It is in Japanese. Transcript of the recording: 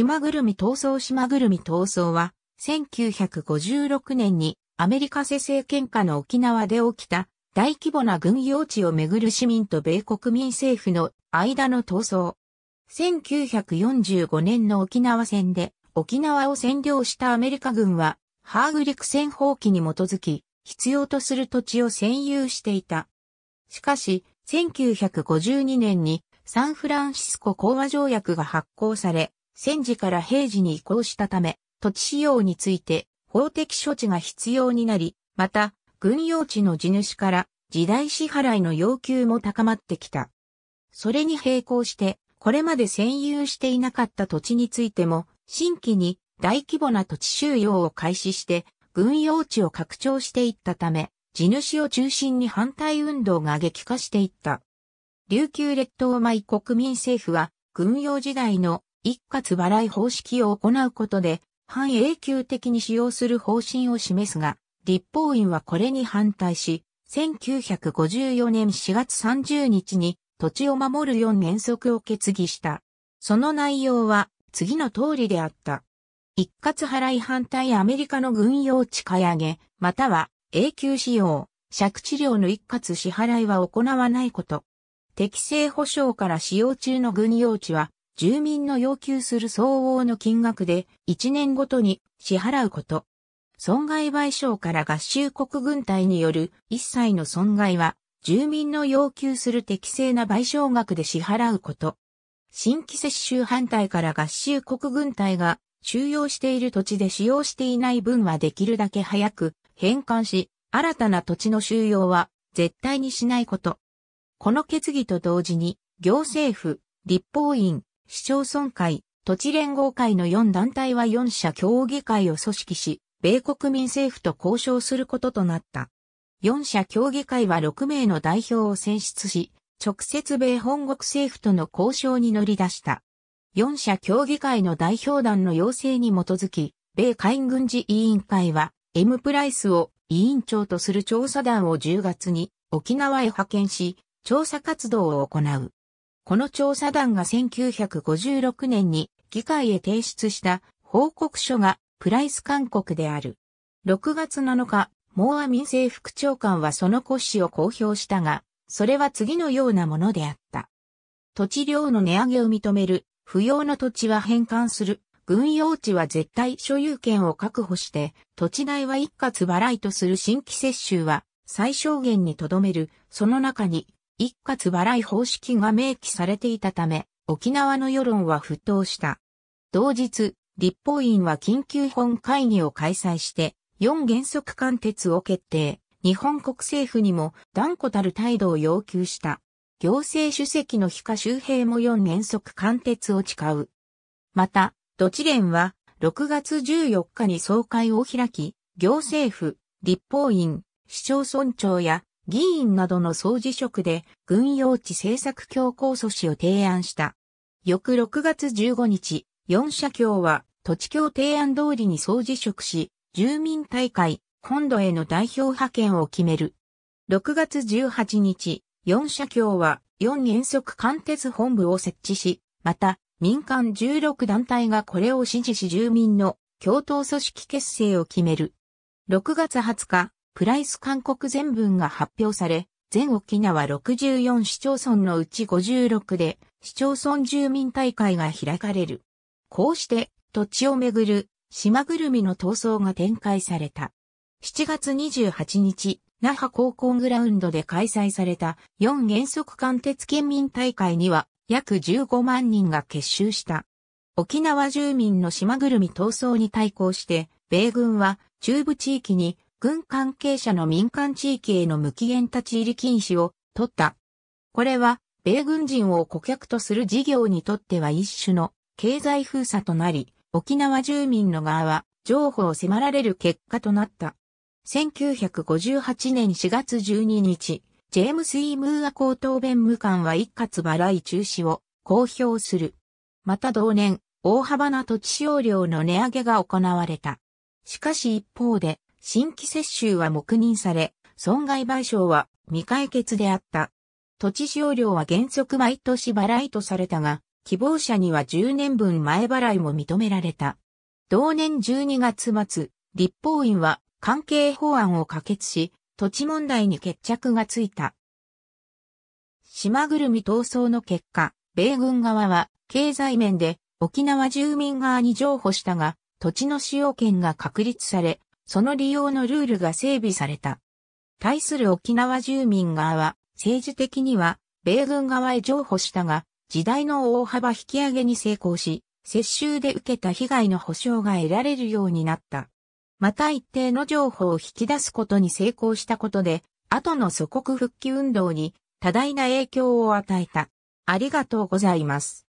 島ぐるみ闘争島ぐるみ闘争は、1956年にアメリカ世政権下の沖縄で起きた大規模な軍用地をめぐる市民と米国民政府の間の闘争。1945年の沖縄戦で沖縄を占領したアメリカ軍は、ハーグ陸戦法規に基づき、必要とする土地を占有していた。しかし、1952年にサンフランシスコ講和条約が発行され、戦時から平時に移行したため、土地使用について法的処置が必要になり、また、軍用地の地主から時代支払いの要求も高まってきた。それに並行して、これまで占有していなかった土地についても、新規に大規模な土地収用を開始して、軍用地を拡張していったため、地主を中心に反対運動が激化していった。琉球列島米国民政府は、軍用時代の一括払い方式を行うことで、半永久的に使用する方針を示すが、立法院はこれに反対し、1954年4月30日に土地を守る4原則を決議した。その内容は次の通りであった。一括払い反対アメリカの軍用地買い上げ、または永久使用、借地料の一括支払いは行わないこと。適正保障から使用中の軍用地は住民の要求する相応の金額で1年ごとに支払うこと。損害賠償から合衆国軍隊による一切の損害は、住民の要求する適正な賠償額で支払うこと。新規接種反対から合衆国軍隊が収容している土地で使用していない分はできるだけ早く返還し、新たな土地の収容は絶対にしないこと。この決議と同時に、行政府、立法院、市町村会、土地連合会の4団体は4社協議会を組織し、米国民政府と交渉することとなった。4社協議会は6名の代表を選出し、直接米本国政府との交渉に乗り出した。4社協議会の代表団の要請に基づき、米海軍事委員会は、M プライスを委員長とする調査団を10月に沖縄へ派遣し、調査活動を行う。この調査団が1956年に議会へ提出した報告書がプライス勧告である。6月7日、モーア民政副長官はその骨子を公表したが、それは次のようなものであった。土地量の値上げを認める、不要の土地は返還する、軍用地は絶対所有権を確保して、土地代は一括払いとする新規接収は最小限にとどめる、その中に一括払い方式が明記されていたため、沖縄の世論は沸騰した。同日、立法院は緊急本会議を開催して、4原則貫徹を決定。日本国政府にも断固たる態度を要求した。行政主席の非下周平も4原則貫徹を誓う。また、土地連は6月14日に総会を開き、行政府、立法院、市町村長や議員などの総辞職で軍用地政策強行阻止を提案した。翌6月15日、4社協は土地協提案通りに総辞職し、住民大会、本土への代表派遣を決める。6月18日、4社協は4原則貫徹本部を設置し、また民間16団体がこれを支持し住民の共闘組織結成を決める。6月20日、プライス勧告全文が発表され、全沖縄64市町村のうち56で市町村住民大会が開かれる。こうして土地をめぐる島ぐるみの闘争が展開された。7月28日、那覇高校グラウンドで開催された4原則貫鉄県民大会には約15万人が結集した。沖縄住民の島ぐるみ闘争に対抗して、米軍は中部地域に軍関係者の民間地域への無期限立ち入り禁止を取った。これは、米軍人を顧客とする事業にとっては一種の経済封鎖となり、沖縄住民の側は、譲歩を迫られる結果となった。1958年4月12日、ジェームス・イー・ムーア高等弁務官は一括払い中止を公表する。また同年、大幅な土地使用料の値上げが行われた。しかし一方で、新規接収は黙認され、損害賠償は未解決であった。土地使用料は原則毎年払いとされたが、希望者には10年分前払いも認められた。同年12月末、立法院は関係法案を可決し、土地問題に決着がついた。島ぐるみ闘争の結果、米軍側は経済面で沖縄住民側に譲歩したが、土地の使用権が確立され、その利用のルールが整備された。対する沖縄住民側は、政治的には、米軍側へ譲歩したが、時代の大幅引き上げに成功し、接収で受けた被害の保障が得られるようになった。また一定の情報を引き出すことに成功したことで、後の祖国復帰運動に多大な影響を与えた。ありがとうございます。